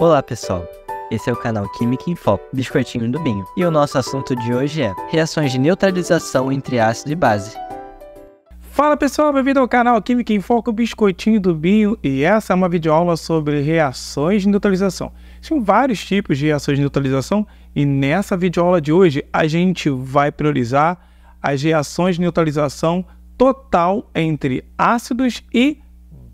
Olá pessoal, esse é o canal Química em Foco, Biscoitinho do Binho, e o nosso assunto de hoje é reações de neutralização entre ácido e base. Fala pessoal, bem-vindo ao canal Química em Foco, Biscoitinho do Binho, e essa é uma videoaula sobre reações de neutralização. Tem vários tipos de reações de neutralização e nessa videoaula de hoje a gente vai priorizar as reações de neutralização total entre ácidos e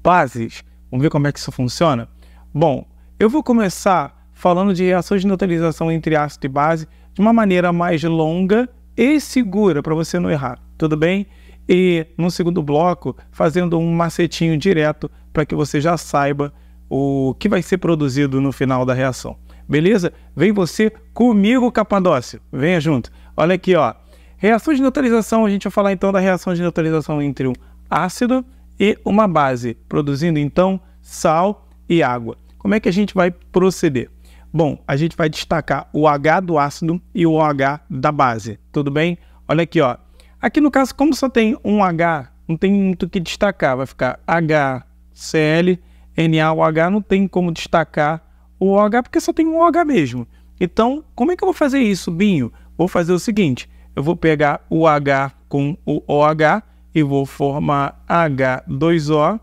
bases. Vamos ver como é que isso funciona? Bom, eu vou começar falando de reações de neutralização entre ácido e base de uma maneira mais longa e segura, para você não errar, tudo bem? E no segundo bloco, fazendo um macetinho direto para que você já saiba o que vai ser produzido no final da reação. Beleza? Vem você comigo, Capadócio. Venha junto. Olha aqui, ó. Reações de neutralização, a gente vai falar então da reação de neutralização entre um ácido e uma base, produzindo então sal e água. Como é que a gente vai proceder? Bom, a gente vai destacar o H do ácido e o OH da base, tudo bem? Olha aqui, ó. Aqui no caso, como só tem um H, não tem muito o que destacar, vai ficar HCl, NaOH, não tem como destacar o OH, porque só tem um OH mesmo. Então, como é que eu vou fazer isso, Binho? Vou fazer o seguinte, eu vou pegar o H com o OH e vou formar H2O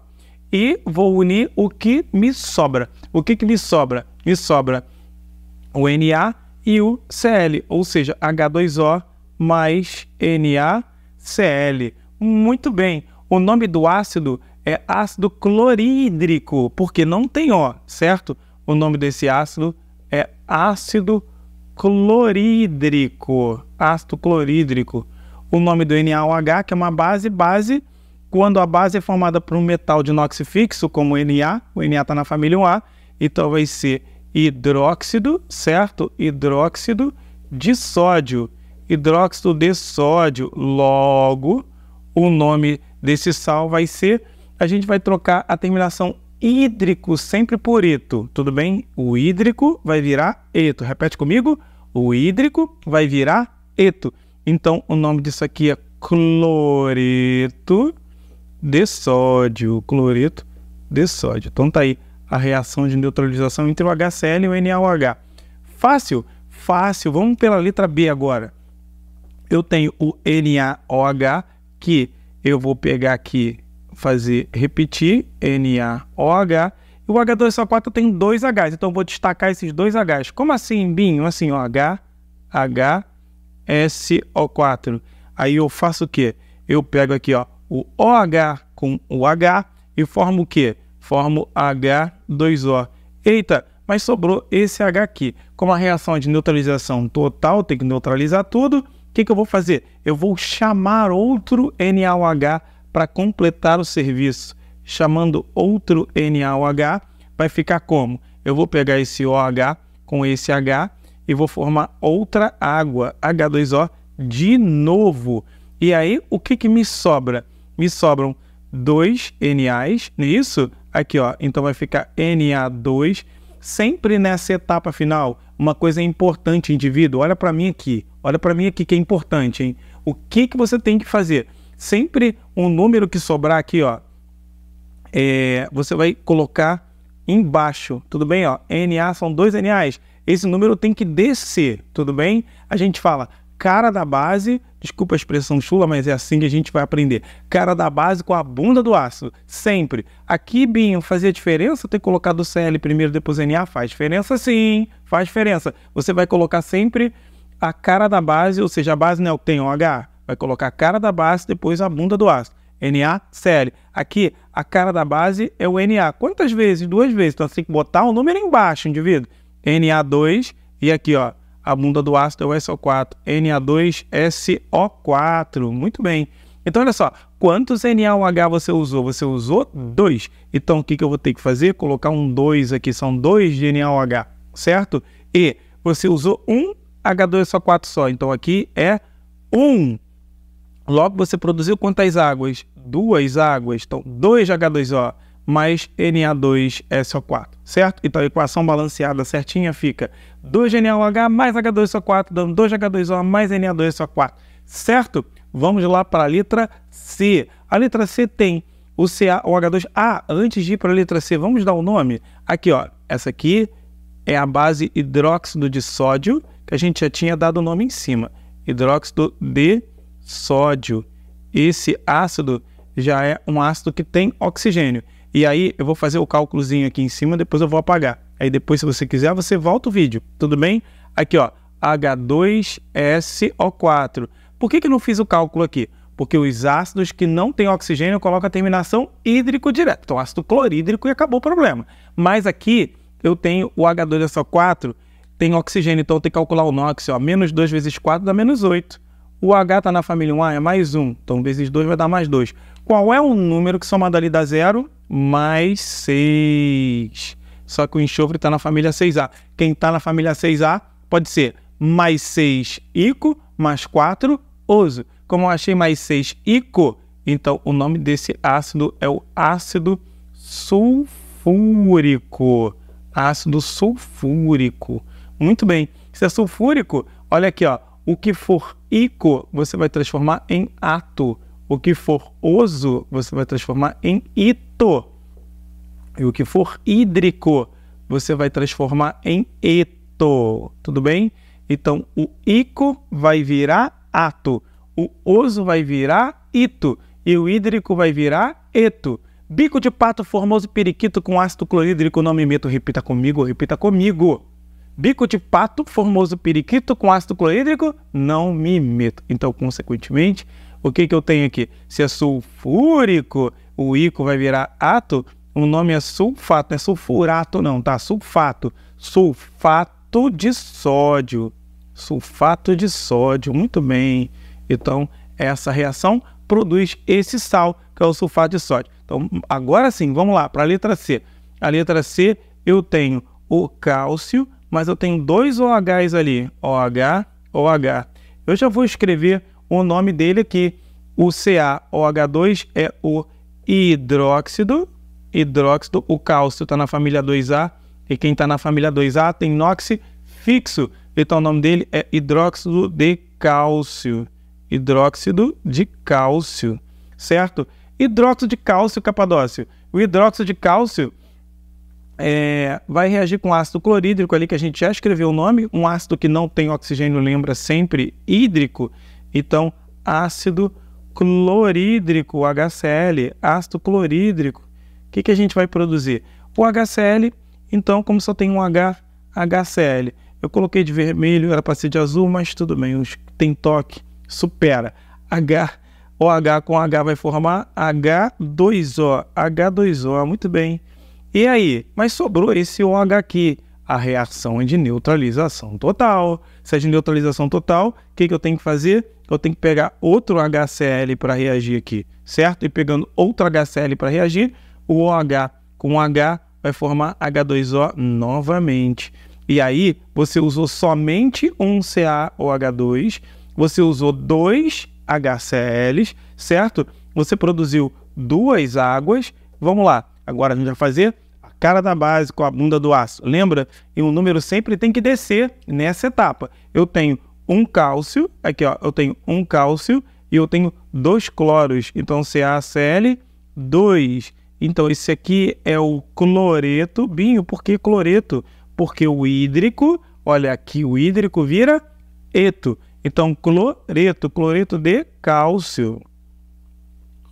e vou unir o que me sobra. O que, que me sobra? Me sobra o Na e o Cl, ou seja, H2O mais NaCl. Muito bem, o nome do ácido é ácido clorídrico, porque não tem O, certo? O nome desse ácido é ácido clorídrico. Ácido clorídrico. O nome do NaOH, que é uma base, base quando a base é formada por um metal de inox fixo, como o Na, o Na está na família 1A, então vai ser hidróxido, certo? Hidróxido de sódio, hidróxido de sódio. Logo, o nome desse sal vai ser, a gente vai trocar a terminação hídrico sempre por ito, tudo bem? O hídrico vai virar eto. Repete comigo? O hídrico vai virar eto. Então, o nome disso aqui é cloreto de sódio, cloreto de sódio. Então tá aí a reação de neutralização entre o HCl e o NaOH. Fácil? Fácil. Vamos pela letra B agora. Eu tenho o NaOH que eu vou pegar aqui, fazer repetir, NaOH. E o H2SO4 tem dois Hs, então eu vou destacar esses dois Hs. Como assim, Binho? Assim, ó, H, H, SO4. Aí eu faço o quê? Eu pego aqui, ó, o OH com o H e forma o quê? Formo H2O. Eita, mas sobrou esse H aqui. Como a reação é de neutralização total tem que neutralizar tudo, o que, que eu vou fazer? Eu vou chamar outro NaOH para completar o serviço. Chamando outro NaOH, vai ficar como? Eu vou pegar esse OH com esse H e vou formar outra água, H2O, de novo. E aí, o que, que me sobra? me sobram 2 NAs, não é isso? Aqui, ó, então vai ficar Na2. Sempre nessa etapa final, uma coisa importante, indivíduo, olha para mim aqui, olha para mim aqui que é importante, hein? O que, que você tem que fazer? Sempre um número que sobrar aqui, ó, é, você vai colocar embaixo, tudo bem? Ó, NA são dois NAs, esse número tem que descer, tudo bem? A gente fala cara da base, desculpa a expressão chula, mas é assim que a gente vai aprender. Cara da base com a bunda do aço, sempre. Aqui, Binho, fazia diferença ter colocado o CL primeiro, depois o NA? Faz diferença sim, faz diferença. Você vai colocar sempre a cara da base, ou seja, a base não é o que tem o H, vai colocar a cara da base, depois a bunda do aço. NA, CL. Aqui, a cara da base é o NA. Quantas vezes? Duas vezes. Então, você tem que botar o um número embaixo, indivíduo. NA2 e aqui, ó, a bunda do ácido é o SO4, Na2SO4. Muito bem. Então, olha só, quantos NaOH você usou? Você usou hum. dois. Então, o que, que eu vou ter que fazer? Colocar um 2 aqui, são dois de NaOH, certo? E você usou um H2SO4 só, então aqui é um. Logo, você produziu quantas águas? Duas águas, então dois de H2O mais Na2SO4, certo? Então a equação balanceada certinha fica 2 naoh mais H2SO4 dando 2H2O mais Na2SO4, certo? Vamos lá para a letra C. A letra C tem o CA, o H2. Ah, antes de ir para a letra C, vamos dar o um nome? Aqui, ó, essa aqui é a base hidróxido de sódio, que a gente já tinha dado o nome em cima. Hidróxido de sódio. Esse ácido já é um ácido que tem oxigênio. E aí eu vou fazer o cálculozinho aqui em cima, depois eu vou apagar. Aí depois, se você quiser, você volta o vídeo, tudo bem? Aqui, ó, H2SO4. Por que, que eu não fiz o cálculo aqui? Porque os ácidos que não têm oxigênio colocam a terminação hídrico direto. Então, ácido clorídrico e acabou o problema. Mas aqui eu tenho o H2SO4, tem oxigênio, então eu tenho que calcular o NOx, ó, menos 2 vezes 4 dá menos 8. O H está na família 1A, é mais 1, então vezes 2 vai dar mais 2 qual é o número que somado ali dá zero? Mais 6. Só que o enxofre está na família 6A. Quem está na família 6A pode ser mais 6 ico, mais 4 oso. Como eu achei mais 6 ico, então o nome desse ácido é o ácido sulfúrico. Ácido sulfúrico. Muito bem. Se é sulfúrico, olha aqui, ó. O que for ico, você vai transformar em ato. O que for oso, você vai transformar em ito. E o que for hídrico, você vai transformar em eto. Tudo bem? Então, o ico vai virar ato. O oso vai virar ito. E o hídrico vai virar eto. Bico de pato formoso periquito com ácido clorídrico, não me meto. Repita comigo, repita comigo. Bico de pato formoso periquito com ácido clorídrico, não me meto. Então, consequentemente, o que, que eu tenho aqui? Se é sulfúrico, o ico vai virar ato. O nome é sulfato, não é sulfurato, não, tá? Sulfato. Sulfato de sódio. Sulfato de sódio. Muito bem. Então, essa reação produz esse sal, que é o sulfato de sódio. Então, agora sim, vamos lá para a letra C. A letra C, eu tenho o cálcio, mas eu tenho dois OHs ali, OH, OH. Eu já vou escrever o nome dele aqui. O CaOH2 é o hidróxido, hidróxido, o cálcio está na família 2A, e quem está na família 2A tem nox fixo, então o nome dele é hidróxido de cálcio, hidróxido de cálcio, certo? Hidróxido de cálcio, Capadócio, o hidróxido de cálcio é, vai reagir com ácido clorídrico ali, que a gente já escreveu o nome, um ácido que não tem oxigênio lembra sempre hídrico, então, ácido clorídrico, HCl, ácido clorídrico. O que, que a gente vai produzir? O HCl, então, como só tem um H, HCl. Eu coloquei de vermelho, era para ser de azul, mas tudo bem, tem toque, supera. H, OH com H vai formar H2O, H2O, muito bem. E aí? Mas sobrou esse OH aqui a reação é de neutralização total. Se é de neutralização total, o que, que eu tenho que fazer? Eu tenho que pegar outro HCl para reagir aqui, certo? E pegando outro HCl para reagir, o OH com H vai formar H2O novamente. E aí, você usou somente um CaOH2, você usou dois HCLs, certo? Você produziu duas águas. Vamos lá, agora a gente vai fazer cara da base com a bunda do aço. Lembra? E o número sempre tem que descer nessa etapa. Eu tenho um cálcio, aqui ó, eu tenho um cálcio e eu tenho dois cloros. Então CaCl, 2. Então esse aqui é o cloreto, Binho, por que cloreto? Porque o hídrico, olha aqui, o hídrico vira eto. Então cloreto, cloreto de cálcio.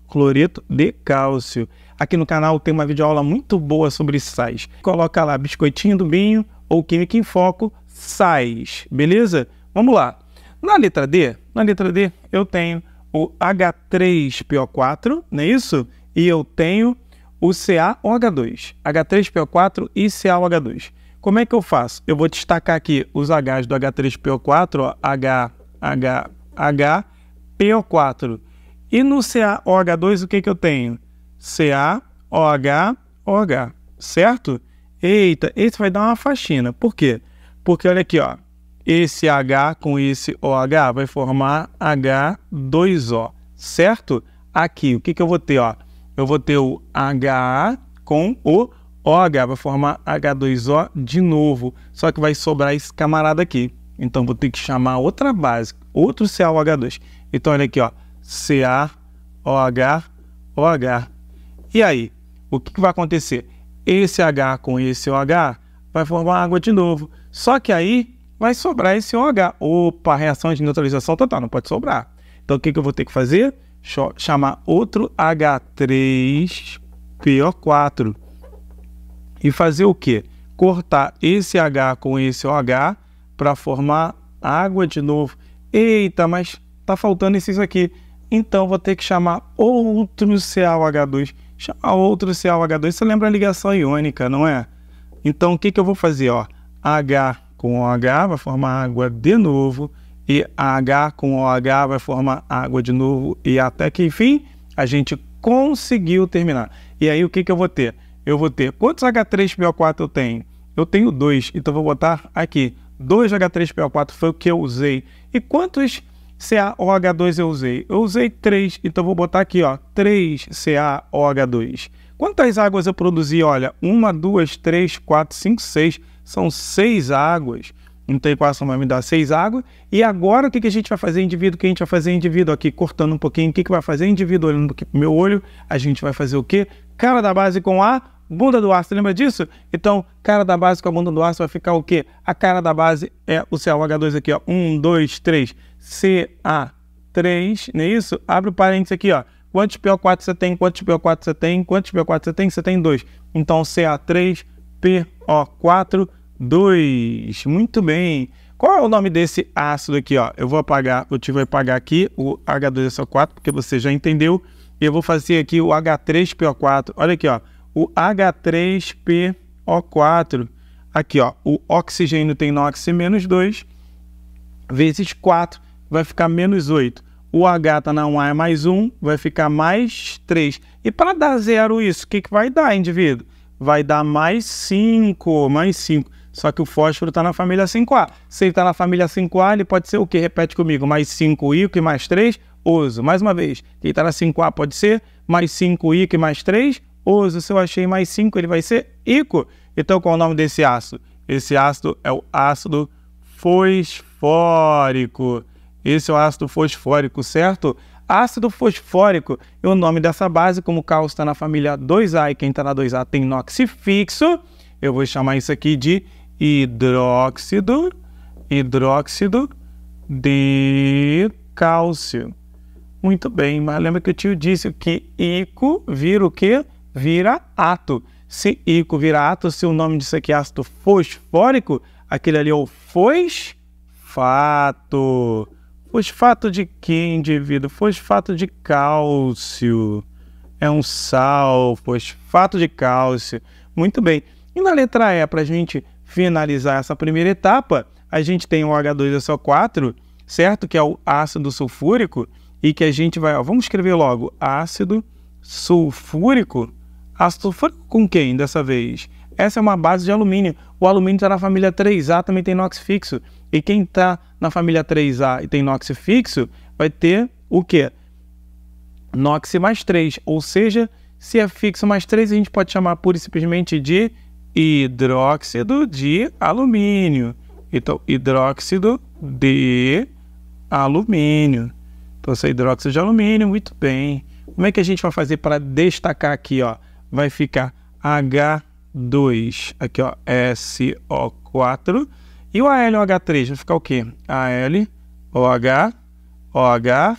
Cloreto de cálcio. Aqui no canal tem uma videoaula muito boa sobre sais. Coloca lá biscoitinho do Binho ou Química em Foco, sais, beleza? Vamos lá. Na letra D, na letra D eu tenho o H3PO4, não é isso? E eu tenho o CaOH2, H3PO4 e CaOH2. Como é que eu faço? Eu vou destacar aqui os Hs do H3PO4, ó, H, H, H, PO4. E no CaOH2 o que, que eu tenho? Ca, OH, OH, certo? Eita, esse vai dar uma faxina. Por quê? Porque olha aqui, ó. Esse H com esse OH vai formar H2O, certo? Aqui, o que, que eu vou ter, ó? Eu vou ter o HA com o OH, vai formar H2O de novo. Só que vai sobrar esse camarada aqui. Então, vou ter que chamar outra base, outro CaOH2. Então, olha aqui, ó. CaOH, OH. E aí, o que, vai acontecer? Esse H com esse OH vai formar água de novo. Só que aí vai sobrar esse OH. Opa, reação de neutralização total, não pode sobrar. Então o que, que eu vou ter que fazer? Chamar outro H3PO4. E fazer o quê? Cortar esse H com esse OH para formar água de novo. Eita, mas tá faltando esses aqui. Então vou ter que chamar outro CaOH2 chama outro CaOH2, você lembra a ligação iônica, não é? Então, o que, que eu vou fazer? Ó, H com OH vai formar água de novo, e H com OH vai formar água de novo, e até que, enfim, a gente conseguiu terminar. E aí, o que, que eu vou ter? Eu vou ter... Quantos H3PO4 eu tenho? Eu tenho dois, então vou botar aqui. 2H3PO4 foi o que eu usei. E quantos CaOH2 eu usei? Eu usei 3, então vou botar aqui, ó, 3 CaOH2. Quantas águas eu produzi? Olha, 1, 2, 3, 4, 5, 6. São 6 águas. Então a equação vai me dar 6 águas. E agora o que, a gente vai fazer indivíduo? O que a gente vai fazer indivíduo aqui, cortando um pouquinho. O que, vai fazer indivíduo? Olhando aqui pro meu olho, a gente vai fazer o quê? Cara da base com A, bunda do ar. lembra disso? Então, cara da base com a bunda do ar vai ficar o quê? A cara da base é o CaOH2 aqui, ó. 1, 2, 3. CA3, não é isso? Abre o parênteses aqui, ó. Quantos PO4 você tem? Quantos PO4 você tem? Quantos PO4 você tem? Você tem dois. Então, CA3, PO4, 2. Muito bem. Qual é o nome desse ácido aqui, ó? Eu vou apagar, eu tive que apagar aqui o H2SO4, é porque você já entendeu. E eu vou fazer aqui o H3PO4. Olha aqui, ó. O H3PO4. Aqui, ó. O oxigênio tem NOx menos 2 vezes 4 vai ficar menos 8. O H está na 1, A é mais 1, vai ficar mais 3. E para dar zero isso, o que, que vai dar, indivíduo? Vai dar mais 5, mais 5. Só que o fósforo está na família 5A. Se ele está na família 5A, ele pode ser o quê? Repete comigo. Mais 5 ico e mais 3? Oso. Mais uma vez. Quem está na 5A pode ser mais 5 ico e mais 3? Oso. Se eu achei mais 5, ele vai ser Ico. Então, qual é o nome desse ácido? Esse ácido é o ácido fosfórico. Esse é o ácido fosfórico, certo? Ácido fosfórico é o nome dessa base, como o cálcio está na família 2A e quem está na 2A tem noxi fixo, eu vou chamar isso aqui de hidróxido, hidróxido de cálcio. Muito bem, mas lembra que o tio disse que ico vira o quê? Vira ato. Se ico vira ato, se o nome disso aqui é ácido fosfórico, aquele ali é o fosfato. Fosfato de que, indivíduo? Fosfato de cálcio. É um sal, fosfato de cálcio. Muito bem. E na letra E, para a gente finalizar essa primeira etapa, a gente tem o H2SO4, certo? Que é o ácido sulfúrico, e que a gente vai. Ó, vamos escrever logo: ácido sulfúrico. Ácido sulfúrico com quem dessa vez? Essa é uma base de alumínio. O alumínio está na família 3A, também tem inox fixo. E quem está na família 3A e tem inox fixo, vai ter o quê? Nox mais 3, ou seja, se é fixo mais 3, a gente pode chamar pura e simplesmente de hidróxido de alumínio. Então, hidróxido de alumínio. Então, isso é hidróxido de alumínio, muito bem. Como é que a gente vai fazer para destacar aqui? Ó? Vai ficar H 2, aqui ó, SO4. E o ALOH3 vai ficar o quê? ALOH, OH,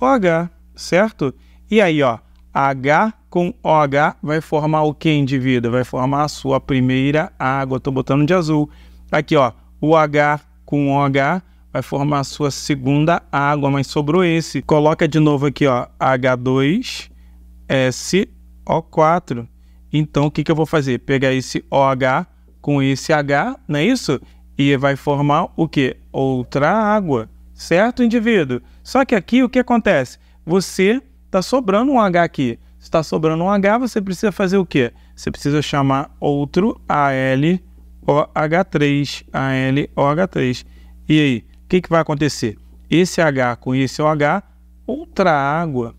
OH, certo? E aí, ó, H com OH vai formar o que, indivíduo? Vai formar a sua primeira água. Estou botando de azul. Aqui, ó, o H com OH vai formar a sua segunda água, mas sobrou esse. Coloca de novo aqui, ó, H2, SO4. Então, o que, que eu vou fazer? Pegar esse OH com esse H, não é isso? E vai formar o quê? Outra água, certo, indivíduo? Só que aqui, o que acontece? Você está sobrando um H aqui. Se está sobrando um H, você precisa fazer o quê? Você precisa chamar outro ALOH3. ALOH3. E aí, o que, que vai acontecer? Esse H com esse OH, outra água.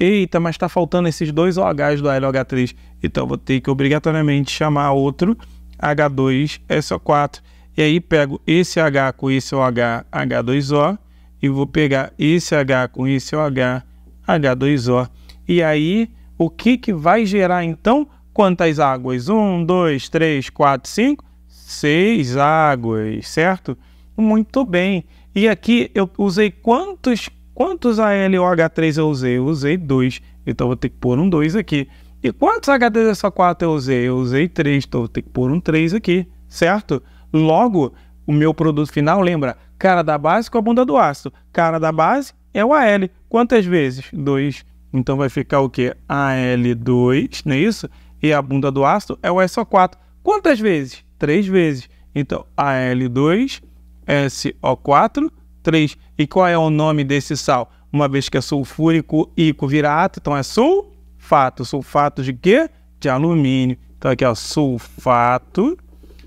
Eita, mas está faltando esses dois OHs do ALOH3. Então vou ter que obrigatoriamente chamar outro H2SO4. E aí pego esse H com esse OH, H2O, e vou pegar esse H com esse OH, H2O. E aí, o que, que vai gerar então? Quantas águas? 1, 2, 3, 4, 5, 6 águas, certo? Muito bem. E aqui eu usei quantos, quantos ALOH3 eu usei? Eu usei 2, então vou ter que pôr um 2 aqui. E quantos HDs é SA4 eu usei? Eu usei 3, então vou ter que pôr um 3 aqui, certo? Logo, o meu produto final, lembra, cara da base com a bunda do ácido. Cara da base é o AL. Quantas vezes? 2. Então vai ficar o quê? AL2, não é isso? E a bunda do ácido é o SO4. Quantas vezes? 3 vezes. Então, AL2, SO4, 3. E qual é o nome desse sal? Uma vez que é sulfúrico, ico vira ato, então é sul sulfato. Sulfato de quê? De alumínio. Então aqui, ó, sulfato,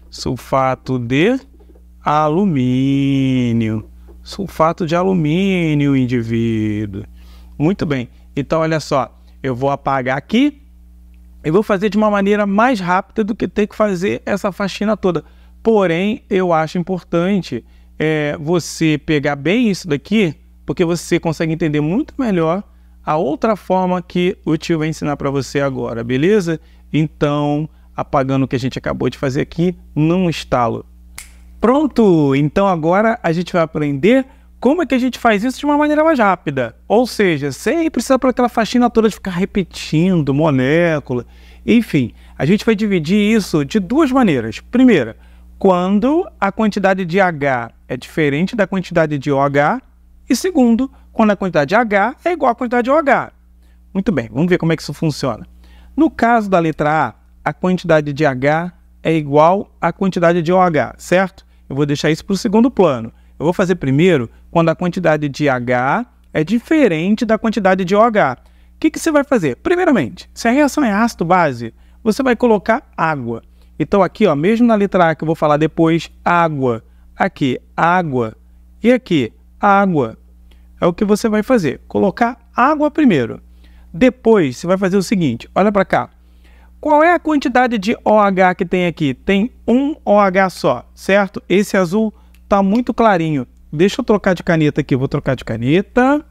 sulfato de alumínio. Sulfato de alumínio, indivíduo. Muito bem. Então, olha só, eu vou apagar aqui e vou fazer de uma maneira mais rápida do que ter que fazer essa faxina toda. Porém, eu acho importante é, você pegar bem isso daqui, porque você consegue entender muito melhor a outra forma que o tio vai ensinar para você agora, beleza? Então, apagando o que a gente acabou de fazer aqui num estalo. Pronto! Então agora a gente vai aprender como é que a gente faz isso de uma maneira mais rápida. Ou seja, sem precisar para aquela faxina toda de ficar repetindo molécula. Enfim, a gente vai dividir isso de duas maneiras. Primeira, quando a quantidade de H é diferente da quantidade de OH, e segundo, quando a quantidade de H é igual à quantidade de OH. Muito bem, vamos ver como é que isso funciona. No caso da letra A, a quantidade de H é igual à quantidade de OH, certo? Eu vou deixar isso para o segundo plano. Eu vou fazer primeiro quando a quantidade de H é diferente da quantidade de OH. O que, que você vai fazer? Primeiramente, se a reação é ácido-base, você vai colocar água. Então aqui, ó, mesmo na letra A que eu vou falar depois, água. Aqui, água. E aqui, água é o que você vai fazer: colocar água primeiro. Depois você vai fazer o seguinte: olha para cá. Qual é a quantidade de OH que tem aqui? Tem um OH só, certo? Esse azul está muito clarinho. Deixa eu trocar de caneta aqui. Vou trocar de caneta.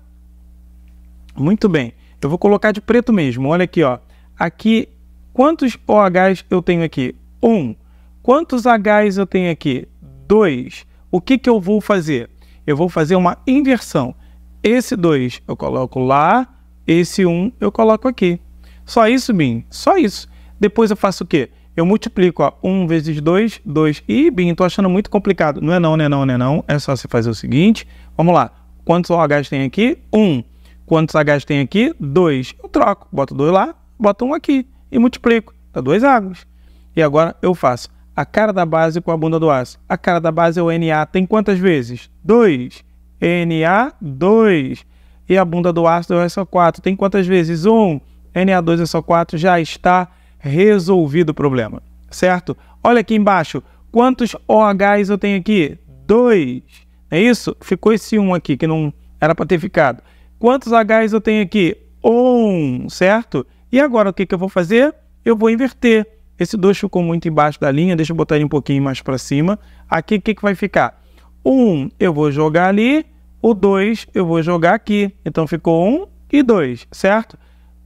Muito bem. Eu vou colocar de preto mesmo. Olha aqui, ó. Aqui, quantos OHs eu tenho aqui? Um. Quantos Hs eu tenho aqui? Dois. O que, que eu vou fazer? Eu vou fazer uma inversão. Esse 2 eu coloco lá, esse 1 um eu coloco aqui. Só isso, Bin? Só isso. Depois eu faço o quê? Eu multiplico, 1 um vezes 2, 2. Ih, Bin, estou achando muito complicado. Não é não, não é não, não é não. É só você fazer o seguinte. Vamos lá. Quantos OHs tem aqui? 1. Um. Quantos Hs tem aqui? 2. Eu troco. Boto 2 lá, boto 1 um aqui. E multiplico. Dá 2 águas. E agora eu faço a cara da base com a bunda do aço. A cara da base é o NA. Tem quantas vezes? 2. 2. Na2. E a bunda do ácido é só 4 Tem quantas vezes? 1. Um, na 2 é só 4 já está resolvido o problema, certo? Olha aqui embaixo. Quantos OHs eu tenho aqui? 2. É isso? Ficou esse 1 um aqui, que não era para ter ficado. Quantos Hs eu tenho aqui? 1, um, certo? E agora o que, que eu vou fazer? Eu vou inverter. Esse 2 ficou muito embaixo da linha, deixa eu botar ele um pouquinho mais para cima. Aqui o que, que vai ficar? O 1 eu vou jogar ali, o 2 eu vou jogar aqui. Então ficou 1 e 2, certo?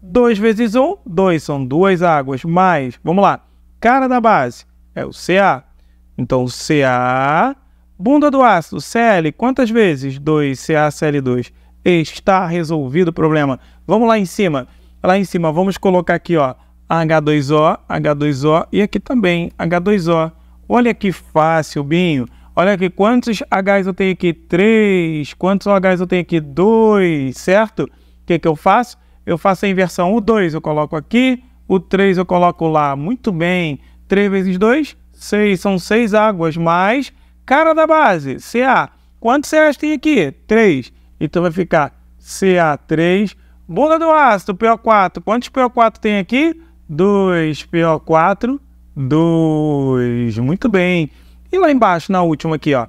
2 vezes 1, 2 são duas águas, mais, vamos lá, cara da base é o CA. Então CA, bunda do ácido, CL, quantas vezes? 2, CaCl2. Está resolvido o problema. Vamos lá em cima. Lá em cima, vamos colocar aqui, ó, H2O, H2O e aqui também H2O. Olha que fácil, Binho. Olha aqui, quantos Hs eu tenho aqui? 3. Quantos Hs eu tenho aqui? 2, certo? O que, que eu faço? Eu faço a inversão. O 2 eu coloco aqui, o 3 eu coloco lá. Muito bem. 3 vezes 2, 6. São 6 águas, mais cara da base, CA. Quantos CAs tem aqui? 3. Então vai ficar CA3. Bunda do ácido, PO4. Quantos PO4 tem aqui? 2 PO4, 2. Muito bem. E lá embaixo, na última aqui, ó,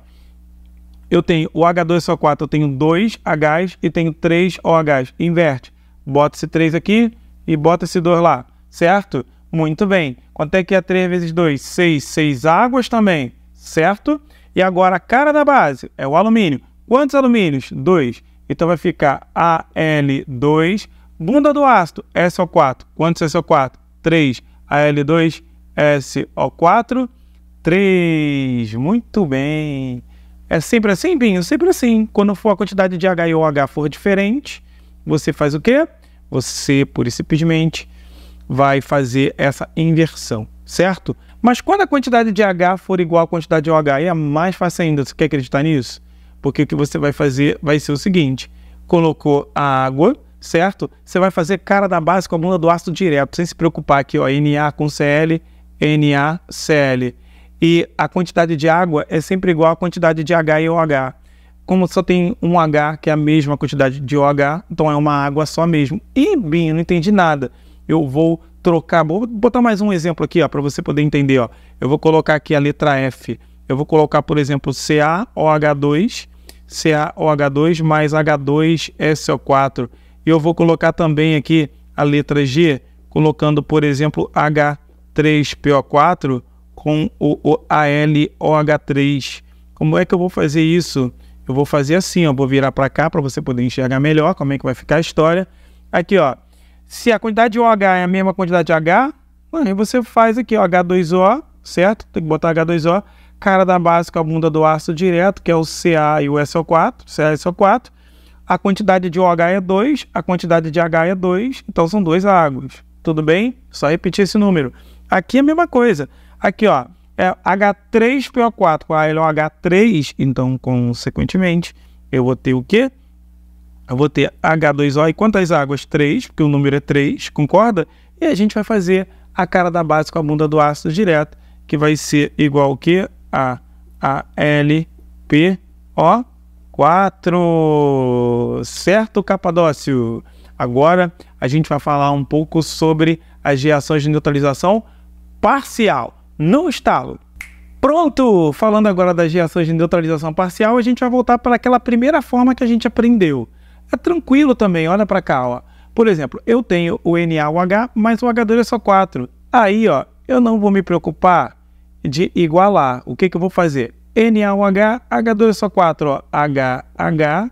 eu tenho o H2SO4, eu tenho dois Hs e tenho três OHs. Inverte. Bota esse 3 aqui e bota esse 2 lá, certo? Muito bem. Quanto é que é 3 vezes 2? 6. 6 águas também, certo? E agora a cara da base é o alumínio. Quantos alumínios? 2. Então vai ficar Al2. Bunda do ácido, SO4. Quantos SO4? 3. Al2, SO4. 3. Muito bem. É sempre assim, Binho? Sempre assim. Quando for a quantidade de H e OH for diferente, você faz o quê? Você, pura e simplesmente, vai fazer essa inversão, certo? Mas quando a quantidade de H for igual à quantidade de OH, é mais fácil ainda. Você quer acreditar nisso? Porque o que você vai fazer vai ser o seguinte. Colocou a água, certo? Você vai fazer cara da base com a bunda do ácido direto, sem se preocupar aqui, ó, Na com Cl, NaCl e a quantidade de água é sempre igual à quantidade de H e OH. Como só tem um H, que é a mesma quantidade de OH, então é uma água só mesmo. E, bem, eu não entendi nada. Eu vou trocar, vou botar mais um exemplo aqui, ó, para você poder entender, ó. Eu vou colocar aqui a letra F. Eu vou colocar, por exemplo, CaOH2, CaOH2 mais H2SO4. E eu vou colocar também aqui a letra G, colocando, por exemplo, H3PO4 com o, o ALOH3. Como é que eu vou fazer isso? Eu vou fazer assim, ó, vou virar para cá para você poder enxergar melhor como é que vai ficar a história. Aqui, ó, se a quantidade de OH é a mesma quantidade de H, aí você faz aqui, ó, H2O, certo? Tem que botar H2O, cara da base com a bunda do ácido direto, que é o CA e o SO4, CaSO4. A quantidade de OH é 2, a quantidade de H é 2, então são duas águas. Tudo bem? Só repetir esse número. Aqui é a mesma coisa. Aqui, ó, é H3PO4, com ele H3, então, consequentemente, eu vou ter o quê? Eu vou ter H2O e quantas águas? 3, porque o número é 3, concorda? E a gente vai fazer a cara da base com a bunda do ácido direto, que vai ser igual o quê? A, a L, 4. Certo, Capadócio? Agora a gente vai falar um pouco sobre as reações de neutralização parcial no estalo. Pronto! Falando agora das reações de neutralização parcial, a gente vai voltar para aquela primeira forma que a gente aprendeu. É tranquilo também, olha para cá. Ó. Por exemplo, eu tenho o NaOH mais o H2SO4. É Aí, ó, eu não vou me preocupar de igualar. O que, que eu vou fazer? NaOH, H2SO4, é ó, HH,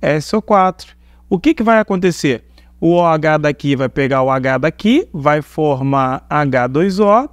é SO4. O que, que vai acontecer? O OH daqui vai pegar o H daqui, vai formar H2O,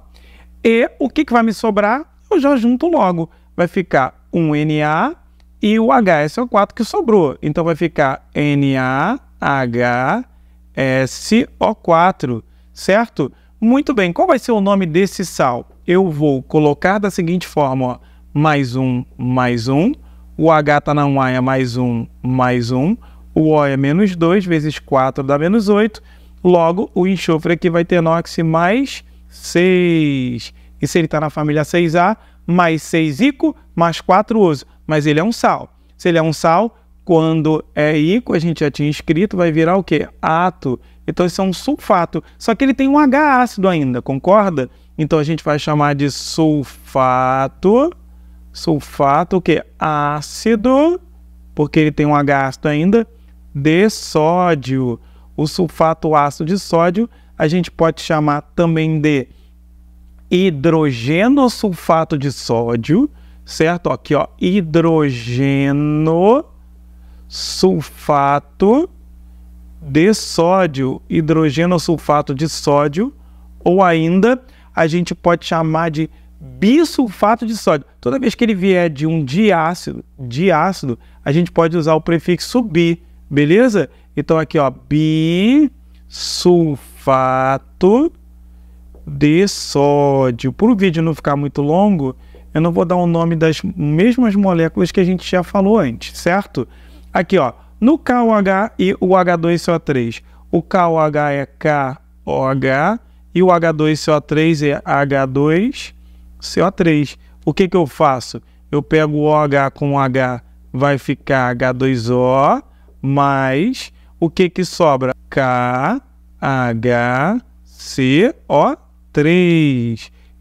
e o que, que vai me sobrar? Eu já junto logo. Vai ficar um Na e o HSO4 que sobrou. Então vai ficar NaHSO4, certo? Muito bem, qual vai ser o nome desse sal? Eu vou colocar da seguinte forma, ó, mais um, mais um, o H está na 1 é mais um, mais um, o O é menos 2 vezes 4 dá menos 8, logo o enxofre aqui vai ter NOx mais 6. E se ele está na família 6A, mais 6 ico, mais 4 oso. Mas ele é um sal. Se ele é um sal, quando é ico, a gente já tinha escrito, vai virar o quê? Ato. Então isso é um sulfato. Só que ele tem um H ácido ainda, concorda? Então a gente vai chamar de sulfato. Sulfato, o quê? Ácido, porque ele tem um H ácido ainda, de sódio. O sulfato ácido de sódio a gente pode chamar também de hidrogeno sulfato de sódio, certo? Aqui, ó, hidrogeno sulfato de sódio, hidrogeno sulfato de sódio, ou ainda a gente pode chamar de bisulfato de sódio. Toda vez que ele vier de um diácido, diácido, a gente pode usar o prefixo bi, beleza? Então aqui, ó, bisulfato sulfato de sódio. Para o vídeo não ficar muito longo, eu não vou dar o nome das mesmas moléculas que a gente já falou antes, certo? Aqui, ó, no KOH e o H2CO3. O KOH é KOH e o H2CO3 é H2CO3. O que, que eu faço? Eu pego o OH com H, vai ficar H2O, mais o que, que sobra? K HCO3.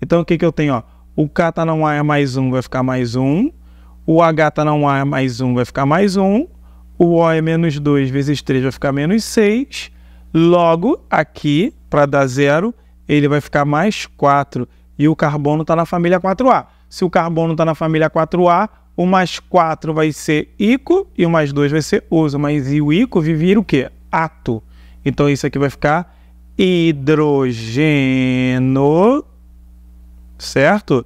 Então, o que, que eu tenho? Ó? O K tá não A mais 1, vai ficar mais 1. O H tá não A mais 1, vai ficar mais 1. O O é menos 2 vezes 3, vai ficar menos 6. Logo, aqui, para dar zero, ele vai ficar mais 4. E o carbono está na família 4A. Se o carbono está na família 4A, o mais 4 vai ser ico e o mais 2 vai ser oso. Mas e o ico vivia o quê? Ato. Então isso aqui vai ficar hidrogênio, certo?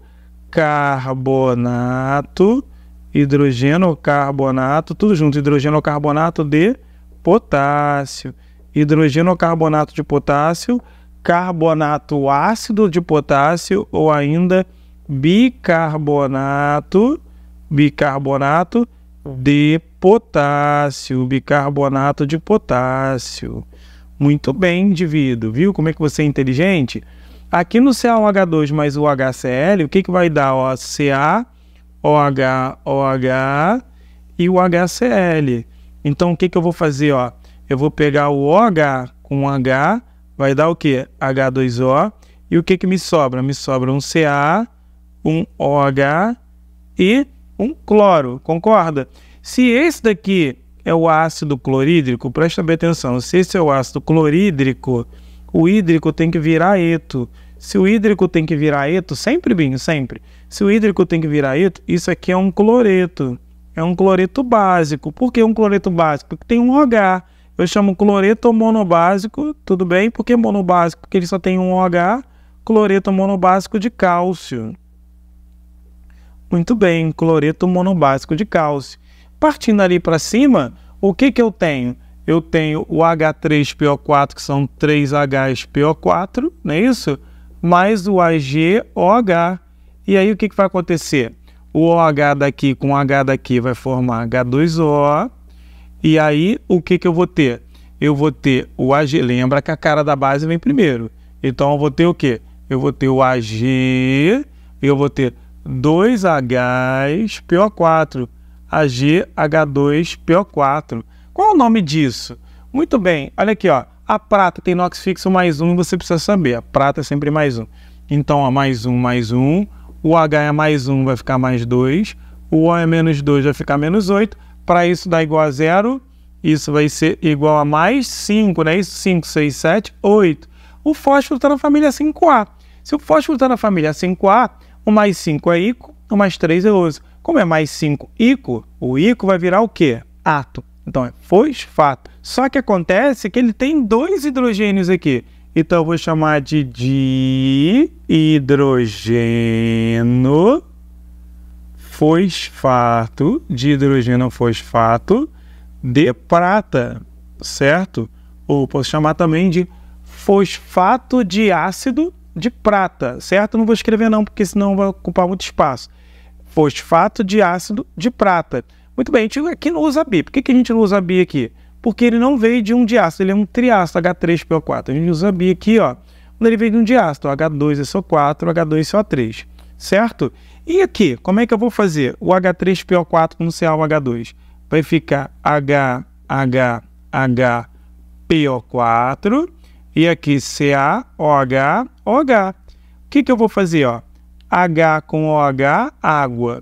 Carbonato, hidrogênio, carbonato, tudo junto, hidrogênio, carbonato de potássio, hidrogênio, carbonato de potássio, carbonato ácido de potássio ou ainda bicarbonato, bicarbonato de potássio, bicarbonato de potássio. Muito bem, indivíduo, viu como é que você é inteligente? Aqui no CaOH2 mais o HCl, o que, que vai dar? O Ca, OH, OH e o HCl. Então, o que, que eu vou fazer? Ó? Eu vou pegar o OH com H, vai dar o quê? H2O. E o que, que me sobra? Me sobra um Ca, um OH e um cloro, concorda? Se esse daqui é o ácido clorídrico, presta bem atenção. Se esse é o ácido clorídrico, o hídrico tem que virar eto. Se o hídrico tem que virar eto, sempre, Binho, sempre. Se o hídrico tem que virar eto, isso aqui é um cloreto. É um cloreto básico. Por que um cloreto básico? Porque tem um OH. Eu chamo cloreto monobásico, tudo bem? Por que monobásico? Porque ele só tem um OH, cloreto monobásico de cálcio. Muito bem, cloreto monobásico de cálcio. Partindo ali para cima, o que, que eu tenho? Eu tenho o H3PO4, que são 3 hpo 4 não é isso? Mais o AgOH. E aí o que, que vai acontecer? O OH daqui com o H daqui vai formar H2O. E aí o que, que eu vou ter? Eu vou ter o Ag. Lembra que a cara da base vem primeiro. Então eu vou ter o quê? Eu vou ter o Ag, eu vou ter 2 hpo 4 AgH2PO4. Qual é o nome disso? Muito bem, olha aqui, ó. A prata tem inox fixo mais um, você precisa saber. A prata é sempre mais um. Então, ó, mais um, mais um. O H é mais um, vai ficar mais dois. O O é menos dois, vai ficar menos oito. Para isso dá igual a zero, isso vai ser igual a mais 5, né? Isso, 5, 6, 7, 8. O fósforo está na família 5A. Se o fósforo está na família 5A, o mais 5 é ico, o mais 3 é 11. Como é mais 5 ico, o ico vai virar o quê? Ato. Então é fosfato. Só que acontece que ele tem dois hidrogênios aqui. Então eu vou chamar de dihidrogeno fosfato, de hidrogênio fosfato de prata, certo? Ou posso chamar também de fosfato de ácido de prata, certo? Não vou escrever não, porque senão vai ocupar muito espaço fosfato de ácido de prata. Muito bem, a gente aqui não usa bi. Por que, que a gente não usa bi aqui? Porque ele não veio de um diácido, ele é um triácido, H3PO4. A gente usa bi aqui, ó, quando ele veio de um diácido, H2SO4, H2SO3, certo? E aqui, como é que eu vou fazer o H3PO4 com CaOH2? Vai ficar H, H, H, PO4 e aqui CaOH, OH. O que, que eu vou fazer, ó? H com OH, água.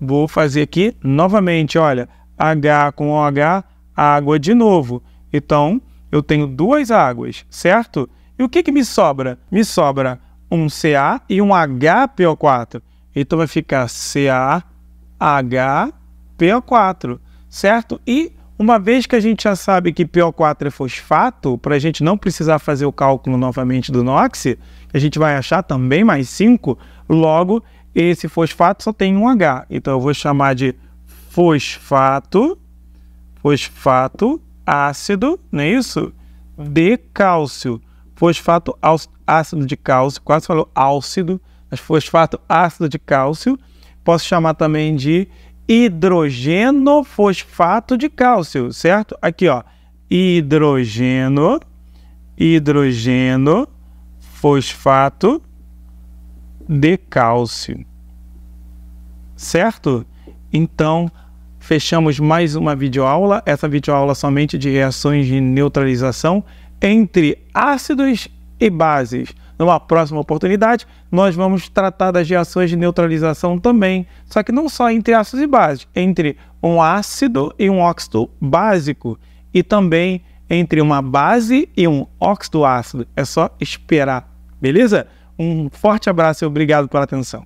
Vou fazer aqui novamente, olha, H com OH, água de novo. Então, eu tenho duas águas, certo? E o que, que me sobra? Me sobra um CA e um HPO4. Então, vai ficar CaHPO4, certo? E uma vez que a gente já sabe que PO4 é fosfato, para a gente não precisar fazer o cálculo novamente do NOX, a gente vai achar também mais 5, Logo, esse fosfato só tem um H. Então eu vou chamar de fosfato, fosfato ácido, não é isso? De cálcio. Fosfato ácido de cálcio, quase falou ácido, mas fosfato ácido de cálcio. Posso chamar também de hidrogeno fosfato de cálcio, certo? Aqui, ó, hidrogeno, hidrogeno, fosfato de cálcio. Certo? Então, fechamos mais uma videoaula, essa videoaula somente de reações de neutralização entre ácidos e bases. Numa próxima oportunidade, nós vamos tratar das reações de neutralização também, só que não só entre ácidos e bases, entre um ácido e um óxido básico e também entre uma base e um óxido ácido. É só esperar, beleza? Um forte abraço e obrigado pela atenção.